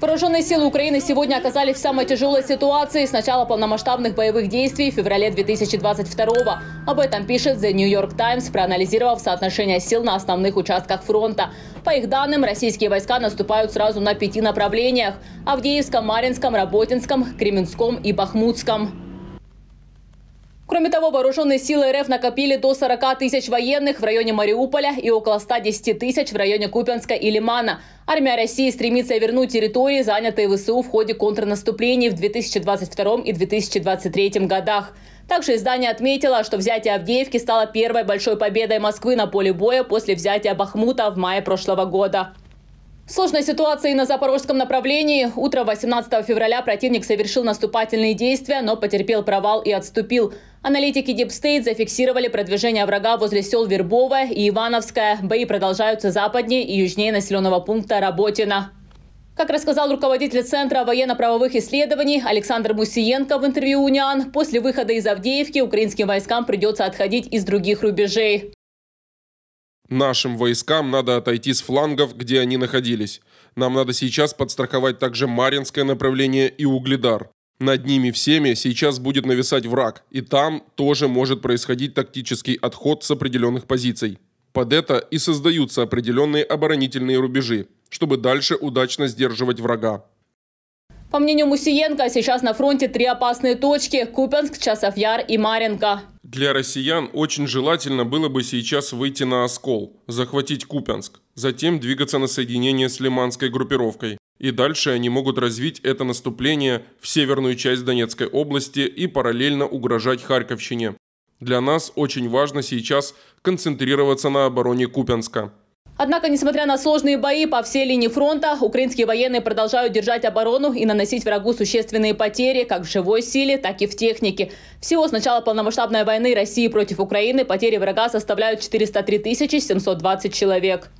Вооруженные силы Украины сегодня оказались в самой тяжелой ситуации с начала полномасштабных боевых действий в феврале 2022 года. Об этом пишет The New York Times, проанализировав соотношение сил на основных участках фронта. По их данным, российские войска наступают сразу на пяти направлениях – Авдеевском, Маринском, Работинском, Кременском и Бахмутском. Кроме того, вооруженные силы РФ накопили до 40 тысяч военных в районе Мариуполя и около 110 тысяч в районе Купенска и Лимана. Армия России стремится вернуть территории, занятые ВСУ в ходе контрнаступлений в 2022 и 2023 годах. Также издание отметило, что взятие Авдеевки стало первой большой победой Москвы на поле боя после взятия Бахмута в мае прошлого года. Сложная ситуация и на запорожском направлении утро 18 февраля противник совершил наступательные действия, но потерпел провал и отступил. Аналитики Deep State зафиксировали продвижение врага возле сел Вербовое и Ивановская. Бои продолжаются западнее и южнее населенного пункта Работина. Как рассказал руководитель Центра военно-правовых исследований Александр Мусиенко в интервью «Униан», после выхода из Авдеевки украинским войскам придется отходить из других рубежей. Нашим войскам надо отойти с флангов, где они находились. Нам надо сейчас подстраховать также Маринское направление и Угледар. Над ними всеми сейчас будет нависать враг, и там тоже может происходить тактический отход с определенных позиций. Под это и создаются определенные оборонительные рубежи, чтобы дальше удачно сдерживать врага. По мнению Мусиенко, сейчас на фронте три опасные точки – Купенск, Часовьяр и Маринка. Для россиян очень желательно было бы сейчас выйти на Оскол, захватить Купянск, затем двигаться на соединение с Лиманской группировкой. И дальше они могут развить это наступление в северную часть Донецкой области и параллельно угрожать Харьковщине. Для нас очень важно сейчас концентрироваться на обороне Купянска. Однако, несмотря на сложные бои по всей линии фронта, украинские военные продолжают держать оборону и наносить врагу существенные потери как в живой силе, так и в технике. Всего с начала полномасштабной войны России против Украины потери врага составляют 403 720 человек.